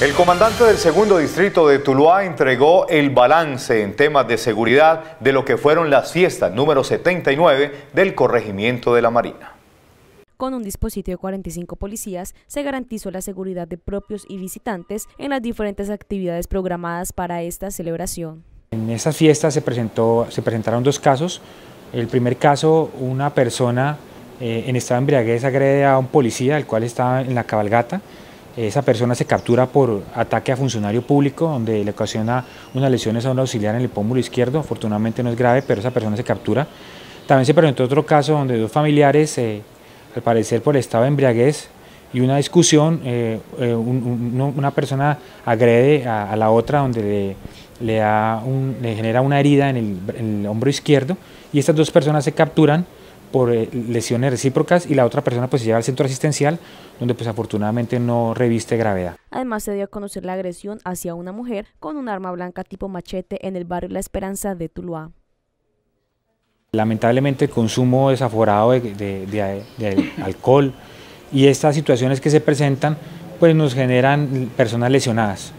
El comandante del segundo distrito de Tuluá entregó el balance en temas de seguridad de lo que fueron las fiestas número 79 del corregimiento de la Marina. Con un dispositivo de 45 policías se garantizó la seguridad de propios y visitantes en las diferentes actividades programadas para esta celebración. En estas fiestas se, presentaron dos casos. El primer caso, una persona eh, en estado de embriaguez agrede a un policía, el cual estaba en la cabalgata. Esa persona se captura por ataque a funcionario público, donde le ocasiona unas lesiones a un auxiliar en el pómulo izquierdo. Afortunadamente no es grave, pero esa persona se captura. También se presentó otro caso donde dos familiares, eh, al parecer por estado de embriaguez y una discusión, eh, eh, una persona agrede a, la otra donde le, le, genera una herida en el hombro izquierdo y estas dos personas se capturan por eh, lesiones recíprocas y la otra persona pues se lleva al centro asistencial donde pues afortunadamente no reviste gravedad. Además se dio a conocer la agresión hacia una mujer con un arma blanca tipo machete en el barrio La Esperanza de Tuluá. Lamentablemente el consumo desaforado de, de alcohol y estas situaciones que se presentan pues nos generan personas lesionadas.